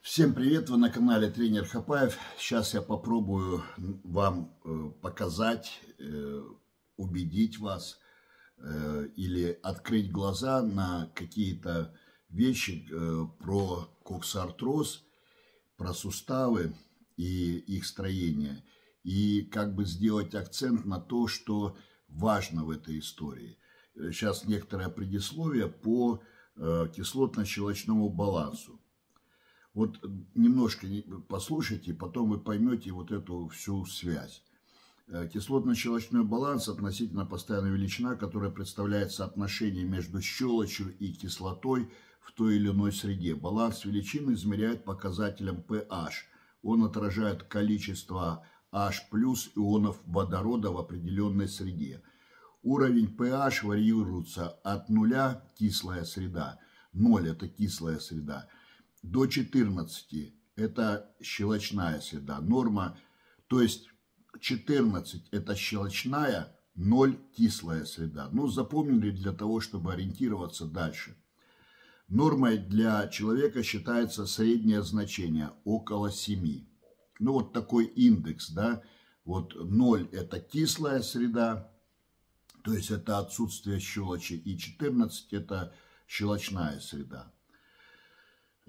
Всем привет, вы на канале Тренер Хапаев. Сейчас я попробую вам э, показать, э, убедить вас э, или открыть глаза на какие-то вещи про коксартроз, про суставы и их строение. И как бы сделать акцент на то, что важно в этой истории. Сейчас некоторое предисловие по кислотно-щелочному балансу. Вот э, немножко послушайте, потом вы поймете вот эту всю связь. Э, кислотно-щелочной баланс относительно постоянная величина, которая представляет соотношение между щелочью и кислотой в той или иной среде. Баланс величин измеряют показателем pH. Он отражает количество H+, ионов водорода в определенной среде. Уровень pH варьируется от нуля, кислая среда, 0 – это кислая среда, до 14 – это щелочная среда, норма, то есть 14 – это щелочная, 0 – кислая среда. Ну, запомнили для того, чтобы ориентироваться дальше. Нормой для человека считается среднее значение – около 7. Ну, вот такой индекс, да, вот 0 – это кислая среда, то есть это отсутствие щелочи, и 14 – это щелочная среда.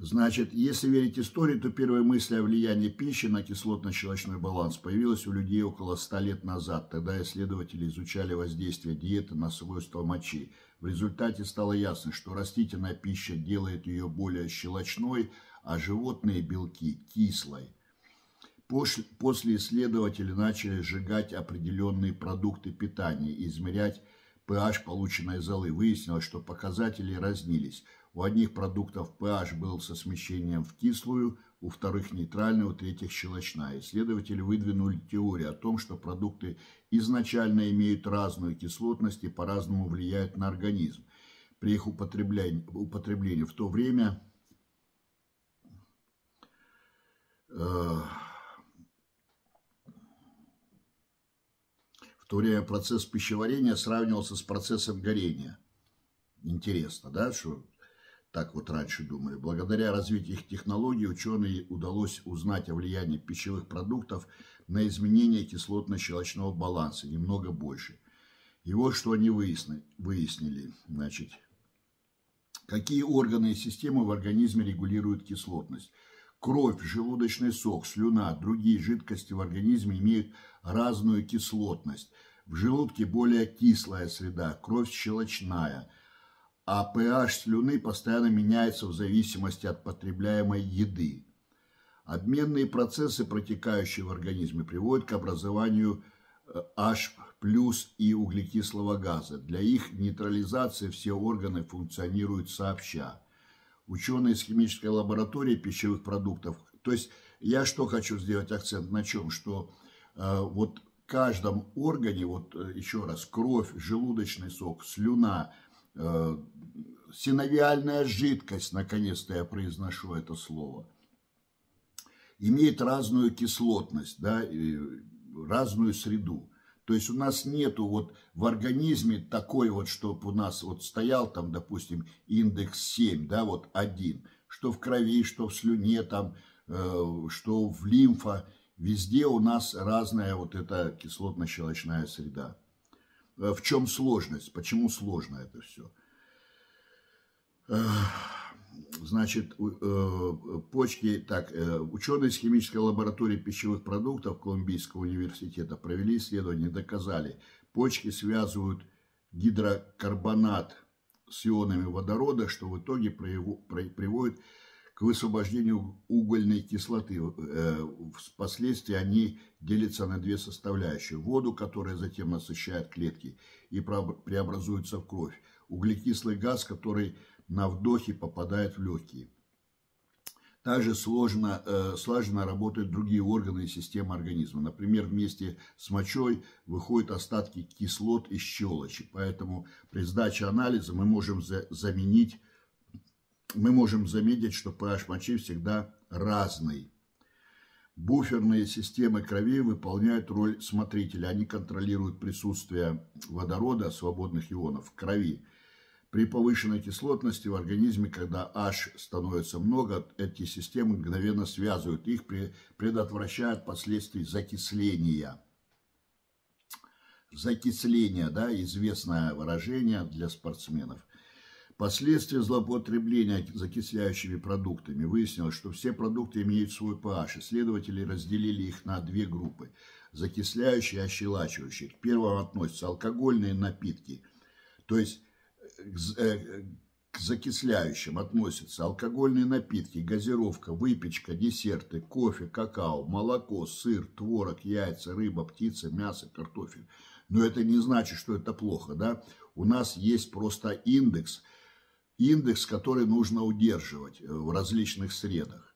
Значит, если верить истории, то первая мысль о влиянии пищи на кислотно-щелочной баланс появилась у людей около 100 лет назад. Тогда исследователи изучали воздействие диеты на свойства мочи. В результате стало ясно, что растительная пища делает ее более щелочной, а животные белки – кислой. После исследователи начали сжигать определенные продукты питания и измерять pH, полученной золы, выяснилось, что показатели разнились – у одних продуктов pH был со смещением в кислую, у вторых нейтральная, у третьих щелочная. Исследователи выдвинули теорию о том, что продукты изначально имеют разную кислотность и по-разному влияют на организм. При их употреблении, употреблении в то время... Э В то время процесс пищеварения сравнивался с процессом горения. Интересно, да, что так вот раньше думали. Благодаря развитию их технологий ученые удалось узнать о влиянии пищевых продуктов на изменение кислотно-щелочного баланса немного больше. И вот что они выяснили. Значит, какие органы и системы в организме регулируют кислотность? Кровь, желудочный сок, слюна, другие жидкости в организме имеют разную кислотность. В желудке более кислая среда, кровь щелочная – а pH слюны постоянно меняется в зависимости от потребляемой еды. Обменные процессы, протекающие в организме, приводят к образованию э, H плюс и углекислого газа. Для их нейтрализации все органы функционируют сообща. Ученые из химической лаборатории пищевых продуктов. То есть я что хочу сделать акцент на чем? Что э, вот в каждом органе, вот э, еще раз, кровь, желудочный сок, слюна – Э, синовиальная жидкость, наконец-то я произношу это слово, имеет разную кислотность, да, разную среду. То есть у нас нету вот в организме такой вот, чтобы у нас вот стоял там, допустим, индекс 7, да, вот один, что в крови, что в слюне, там, э, что в лимфа, везде у нас разная вот эта кислотно-щелочная среда. Э, в чем сложность, почему сложно это все. Э, значит, э, почки, так, ученые из химической лаборатории пищевых продуктов Колумбийского университета провели исследование, доказали, почки связывают гидрокарбонат с ионами водорода, что в итоге приводит к высвобождению угольной кислоты. Э, впоследствии они делятся на две составляющие. Воду, которая затем насыщает клетки и преобразуется в кровь. Углекислый газ, который на вдохе попадает в легкие. Также сложно, э, слаженно работают другие органы и системы организма. Например, вместе с мочой выходят остатки кислот и щелочи. Поэтому при сдаче анализа мы можем заменить мы можем заметить, что pH мочи всегда разный. Буферные системы крови выполняют роль смотрителя. Они контролируют присутствие водорода, свободных ионов в крови. При повышенной кислотности в организме, когда H становится много, эти системы мгновенно связывают их, предотвращают последствия закисления. Закисление, да, известное выражение для спортсменов. Последствия злоупотребления закисляющими продуктами. Выяснилось, что все продукты имеют свой pH. Исследователи разделили их на две группы – закисляющие и ощелачивающие. К первому относятся алкогольные напитки, то есть э, э, к закисляющим относятся алкогольные напитки, газировка, выпечка, десерты, кофе, какао, молоко, сыр, творог, яйца, рыба, птица, мясо, картофель. Но это не значит, что это плохо, да? У нас есть просто индекс – индекс, который нужно удерживать э, в различных средах.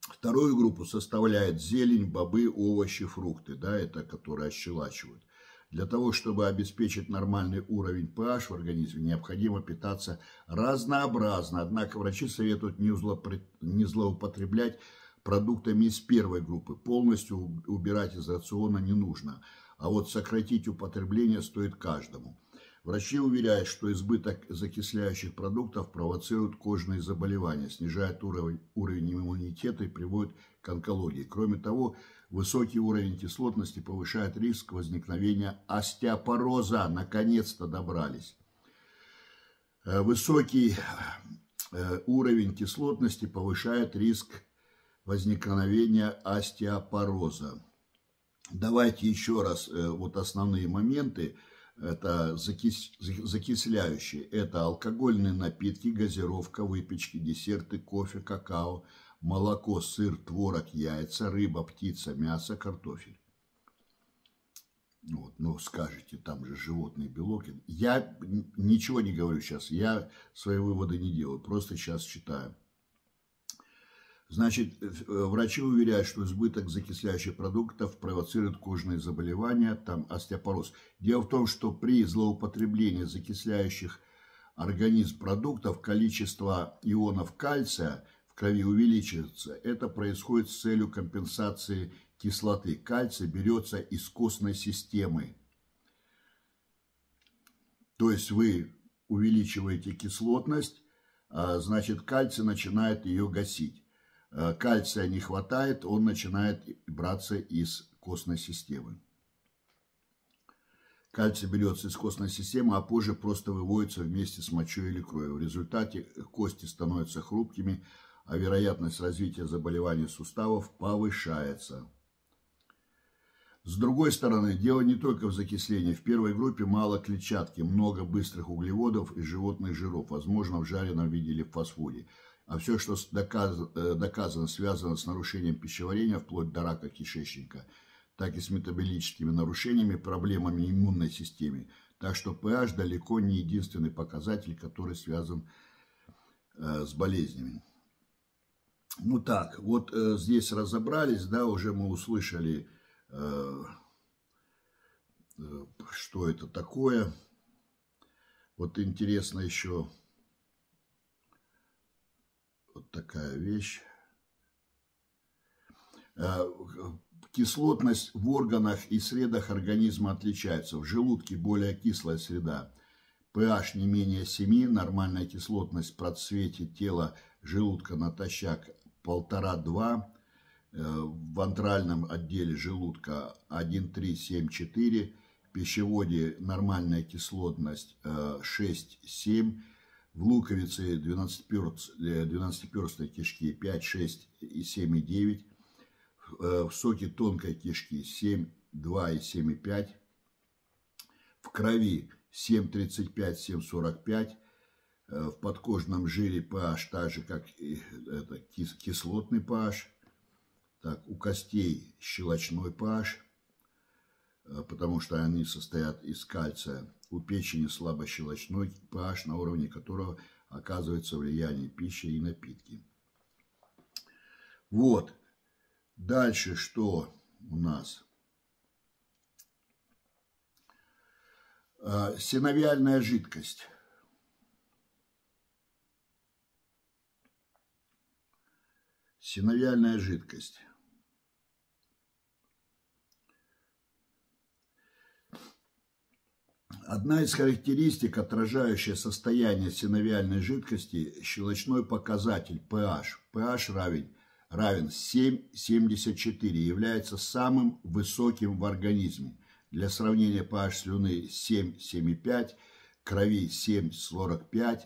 Вторую группу составляет зелень, бобы, овощи, фрукты, да, это которые ощелачивают. Для того, чтобы обеспечить нормальный уровень pH в организме, необходимо питаться разнообразно. Однако врачи советуют не, не злоупотреблять продуктами из первой группы. Полностью убирать из рациона не нужно. А вот сократить употребление стоит каждому. Врачи уверяют, что избыток закисляющих продуктов провоцирует кожные заболевания, снижает уровень, уровень иммунитета и приводит к онкологии. Кроме того, высокий уровень кислотности повышает риск возникновения остеопороза. Наконец-то добрались. Э, высокий э, уровень кислотности повышает риск возникновения остеопороза. Давайте еще раз э, вот основные моменты это закис, закисляющие, это алкогольные напитки, газировка, выпечки, десерты, кофе, какао, молоко, сыр, творог, яйца, рыба, птица, мясо, картофель. Вот, ну, скажете, там же животный белок. Я ничего не говорю сейчас, я свои выводы не делаю, просто сейчас читаю. Значит, э, э, врачи уверяют, что избыток закисляющих продуктов провоцирует кожные заболевания, там остеопороз. Дело в том, что при злоупотреблении закисляющих организм продуктов количество ионов кальция в крови увеличивается. Это происходит с целью компенсации кислоты. Кальций берется из костной системы. То есть вы увеличиваете кислотность, а, значит кальций начинает ее гасить. Э, кальция не хватает, он начинает браться из костной системы. Кальций берется из костной системы, а позже просто выводится вместе с мочой или кровью. В результате кости становятся хрупкими, а вероятность развития заболеваний суставов повышается. С другой стороны, дело не только в закислении. В первой группе мало клетчатки, много быстрых углеводов и животных жиров, возможно, в жареном виде или в фастфуде – а все, что доказ, э, доказано, связано с нарушением пищеварения, вплоть до рака кишечника, так и с метаболическими нарушениями, проблемами иммунной системы. Так что PH далеко не единственный показатель, который связан э, с болезнями. Ну так, вот э, здесь разобрались, да, уже мы услышали, э, э, что это такое. Вот интересно еще вот такая вещь. Э, кислотность в органах и средах организма отличается. В желудке более кислая среда. PH не менее 7, нормальная кислотность в процвете тела желудка натощак 1,5-2, э, в антральном отделе желудка 1,3-7,4, в пищеводе нормальная кислотность 6-7, э, в луковице 12-перстной э, 12 кишки 5, 6 и 7 и 9, э, в соке тонкой кишки 7, 2 и 7 и 5, в крови 7,35, 7,45, э, в подкожном жире pH та же, как и это, кислотный pH, так, у костей щелочной pH – Э, потому что они состоят из кальция. У печени слабощелочной pH, на уровне которого оказывается влияние пищи и напитки. Вот. Дальше что у нас? Э, синовиальная жидкость. Синовиальная жидкость. Одна из характеристик, отражающая состояние синовиальной жидкости, щелочной показатель pH. pH равен, равен 7,74, является самым высоким в организме. Для сравнения pH слюны 7,75, крови 7,45,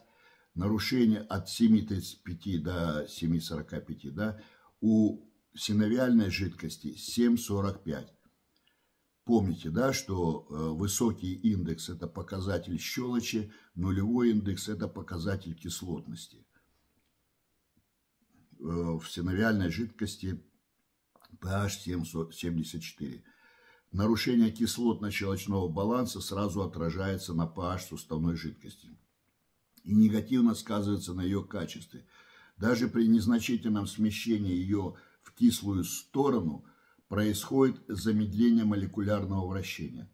нарушение от 7,35 до 7,45, да, у синовиальной жидкости 7,45. Помните, да, что э, высокий индекс – это показатель щелочи, нулевой индекс – это показатель кислотности. Э, в синовиальной жидкости pH 74. Нарушение кислотно-щелочного баланса сразу отражается на pH суставной жидкости и негативно сказывается на ее качестве. Даже при незначительном смещении ее в кислую сторону – происходит замедление молекулярного вращения.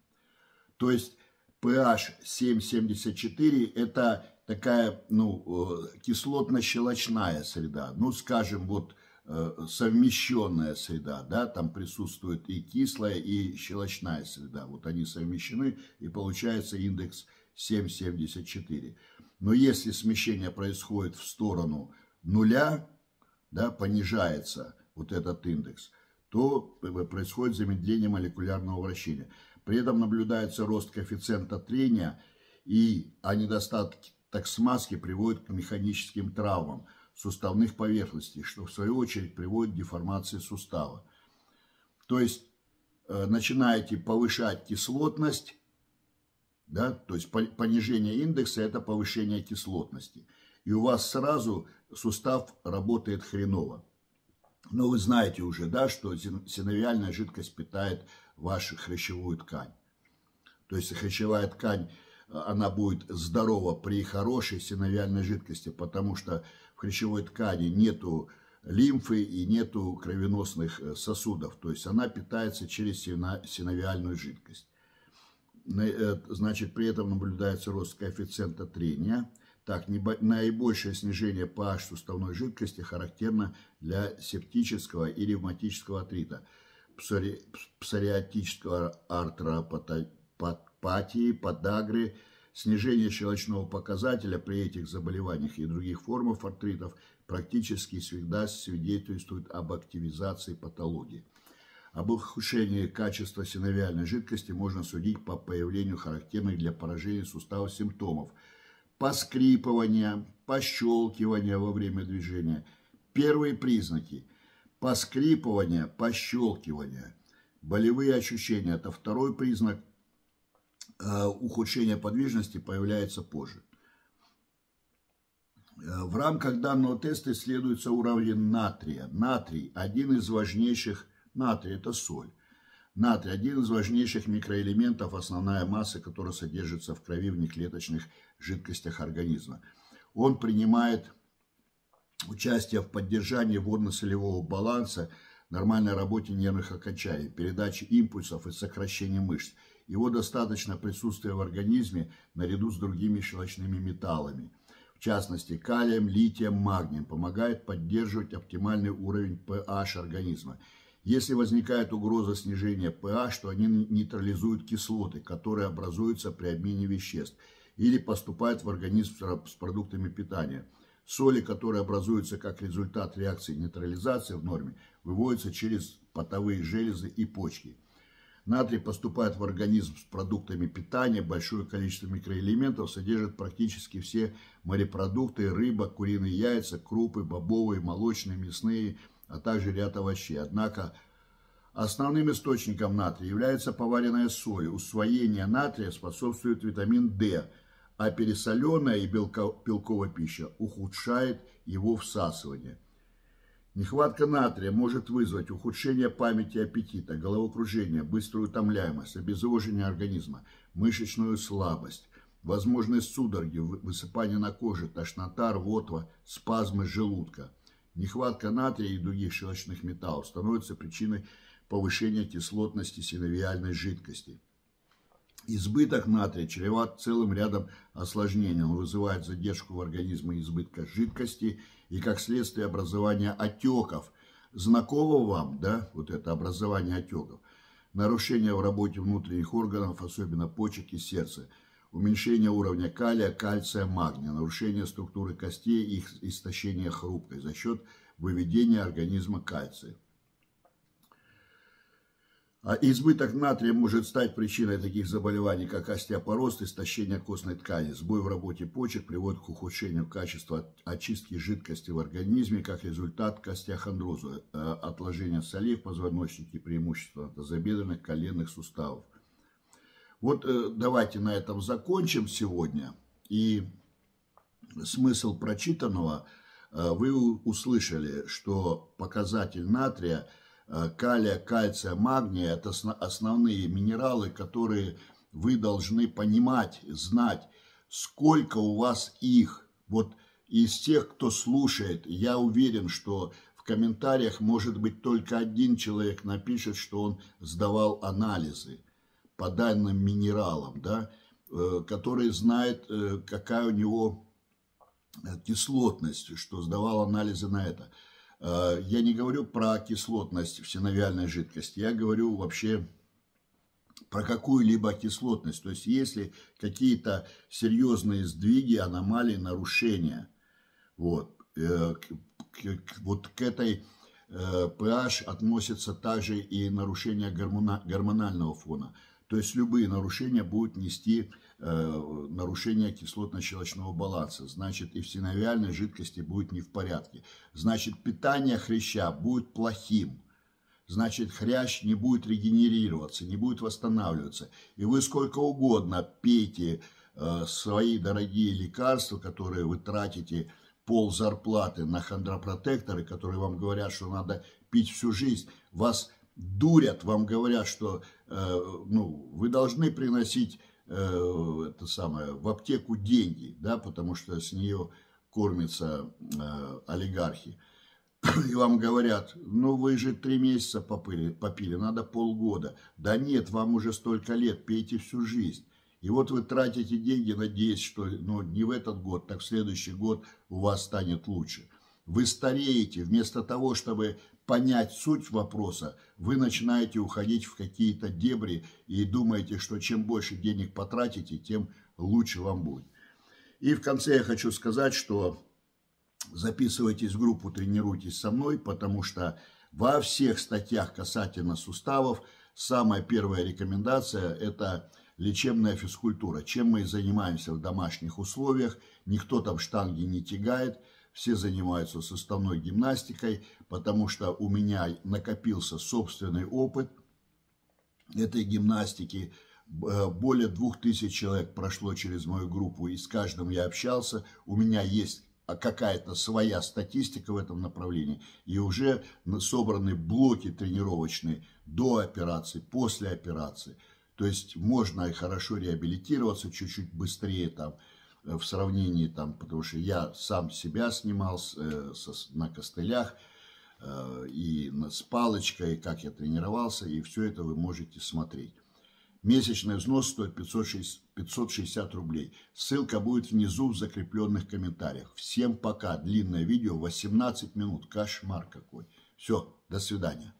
То есть PH 7,74 это такая ну, э, кислотно-щелочная среда, ну скажем вот э, совмещенная среда, да, там присутствует и кислая, и щелочная среда. Вот они совмещены, и получается индекс 7,74. Но если смещение происходит в сторону нуля, да, понижается вот этот индекс – то э, происходит замедление молекулярного вращения. При этом наблюдается рост коэффициента трения, и а о так смазки приводит к механическим травмам суставных поверхностей, что в свою очередь приводит к деформации сустава. То есть э, начинаете повышать кислотность, да, то есть понижение индекса – это повышение кислотности. И у вас сразу сустав работает хреново. Но ну, вы знаете уже, да, что синовиальная жидкость питает вашу хрящевую ткань. То есть хрящевая ткань, а, она будет здорова при хорошей синовиальной жидкости, потому что в хрящевой ткани нету лимфы и нету кровеносных э, сосудов. То есть она питается через синовиальную жидкость. Э, значит, при этом наблюдается рост коэффициента трения – так, наибольшее снижение pH суставной жидкости характерно для септического и ревматического атрита, псори, псориатического артропатии, подагры, снижение щелочного показателя при этих заболеваниях и других формах артритов практически всегда свидетельствует об активизации патологии. Об ухудшении качества синовиальной жидкости можно судить по появлению характерных для поражения сустава симптомов – поскрипывания, пощелкивания во время движения. Первые признаки – поскрипывание, пощелкивание. болевые ощущения – это второй признак э, ухудшения подвижности, появляется позже. Э, в рамках данного теста исследуется уровень натрия. Натрий – один из важнейших, натрий – это соль, Натрий – один из важнейших микроэлементов, основная масса, которая содержится в крови в неклеточных жидкостях организма. Он принимает участие в поддержании водно-солевого баланса, нормальной работе нервных окончаний, передаче импульсов и сокращении мышц. Его достаточно присутствия в организме наряду с другими щелочными металлами. В частности, калием, литием, магнием помогает поддерживать оптимальный уровень pH организма – если возникает угроза снижения pH, то они нейтрализуют кислоты, которые образуются при обмене веществ или поступают в организм с продуктами питания. Соли, которые образуются как результат реакции нейтрализации в норме, выводятся через потовые железы и почки. Натрий поступает в организм с продуктами питания, большое количество микроэлементов содержит практически все морепродукты, рыба, куриные яйца, крупы, бобовые, молочные, мясные, мясные а также ряд овощей. Однако основным источником натрия является поваренная соль. Усвоение натрия способствует витамин D, а пересоленная и белко белковая пища ухудшает его всасывание. Нехватка натрия может вызвать ухудшение памяти и аппетита, головокружение, быструю утомляемость, обезвоживание организма, мышечную слабость, возможные судороги, высыпание на коже, тошнота, рвотва, спазмы желудка – Нехватка натрия и других щелочных металлов становится причиной повышения кислотности синовиальной жидкости. Избыток натрия чреват целым рядом осложнений. Он вызывает задержку в организме избытка жидкости и, как следствие, образование отеков. Знакомо вам, да, вот это образование отеков? Нарушение в работе внутренних органов, особенно почек и сердца – уменьшение уровня калия, кальция, магния, нарушение структуры костей их истощение хрупкой за счет выведения организма кальция. А избыток натрия может стать причиной таких заболеваний, как остеопороз, истощение костной ткани. Сбой в работе почек приводит к ухудшению качества очистки жидкости в организме, как результат к остеохондрозу, э, отложение солей в позвоночнике, преимущественно тазобедренных, коленных суставов – вот э, давайте на этом закончим сегодня. И смысл прочитанного э, вы услышали, что показатель натрия, э, калия, кальция, магния – это основные минералы, которые вы должны понимать, знать, сколько у вас их. Вот из тех, кто слушает, я уверен, что в комментариях, может быть, только один человек напишет, что он сдавал анализы – по данным минералам, да, э, который знает, э, какая у него э, кислотность, что сдавал анализы на это. Я не говорю про кислотность всеновиальной жидкости, я говорю вообще про какую-либо кислотность. То есть если какие-то серьезные сдвиги, аномалии, нарушения, вот, вот к этой PH относится также и нарушение гормона, гормонального фона. То есть любые нарушения будут нести э, нарушение кислотно-щелочного баланса. Значит, и в синовиальной жидкости будет не в порядке. Значит, питание хряща будет плохим. Значит, хрящ не будет регенерироваться, не будет восстанавливаться. И вы сколько угодно пейте э, свои дорогие лекарства, которые вы тратите пол зарплаты на хондропротекторы, которые вам говорят, что надо пить всю жизнь, вас дурят, вам говорят, что э, ну, вы должны приносить э, это самое, в аптеку деньги, да, потому что с нее кормятся э, олигархи. И вам говорят, ну вы же три месяца попили, попили, надо полгода. Да нет, вам уже столько лет, пейте всю жизнь. И вот вы тратите деньги, надеясь, что ну, не в этот год, так в следующий год у вас станет лучше. Вы стареете, вместо того, чтобы понять суть вопроса, вы начинаете уходить в какие-то дебри и думаете, что чем больше денег потратите, тем лучше вам будет. И в конце я хочу сказать, что записывайтесь в группу «Тренируйтесь со мной», потому что во всех статьях касательно суставов самая первая рекомендация – это лечебная физкультура. Чем мы и занимаемся в домашних условиях, никто там штанги не тягает – все занимаются составной гимнастикой, потому что у меня накопился собственный опыт этой гимнастики. Более двух тысяч человек прошло через мою группу, и с каждым я общался. У меня есть а, какая-то своя статистика в этом направлении, и уже собраны блоки тренировочные до операции, после операции. То есть можно и хорошо реабилитироваться чуть-чуть быстрее там, Э, в сравнении там, потому что я сам себя снимал с, э, со, на костылях э, и с палочкой, как я тренировался, и все это вы можете смотреть. Месячный взнос стоит 560, 560 рублей. Ссылка будет внизу в закрепленных комментариях. Всем пока. Длинное видео, 18 минут. Кошмар какой. Все, до свидания.